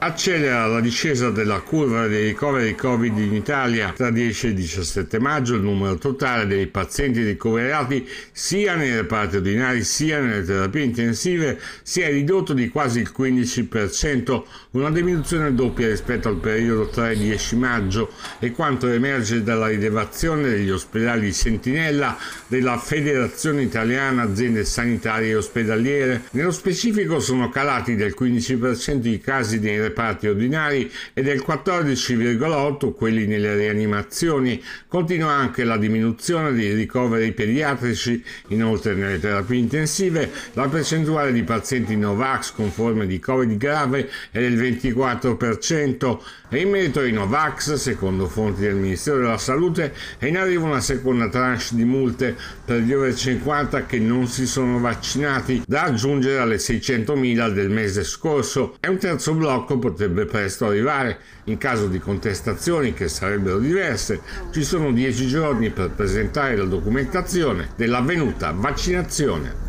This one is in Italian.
accelera la discesa della curva dei ricoveri Covid in Italia. Tra 10 e 17 maggio il numero totale dei pazienti ricoverati sia nei reparti ordinari sia nelle terapie intensive si è ridotto di quasi il 15%, una diminuzione doppia rispetto al periodo 3-10 maggio e quanto emerge dalla rilevazione degli ospedali di Sentinella della Federazione Italiana Aziende Sanitarie e Ospedaliere. Nello specifico sono calati del 15% i casi nei reparti ordinari e del 14,8 quelli nelle rianimazioni. Continua anche la diminuzione dei ricoveri pediatrici, inoltre nelle terapie intensive la percentuale di pazienti Novax con forme di Covid grave è del 24% e in merito ai Novax, secondo fonti del Ministero della Salute, è in arrivo una seconda tranche di multe per gli over 50 che non si sono vaccinati, da aggiungere alle 600.000 del mese scorso. È un terzo blocco potrebbe presto arrivare in caso di contestazioni che sarebbero diverse. Ci sono dieci giorni per presentare la documentazione dell'avvenuta vaccinazione.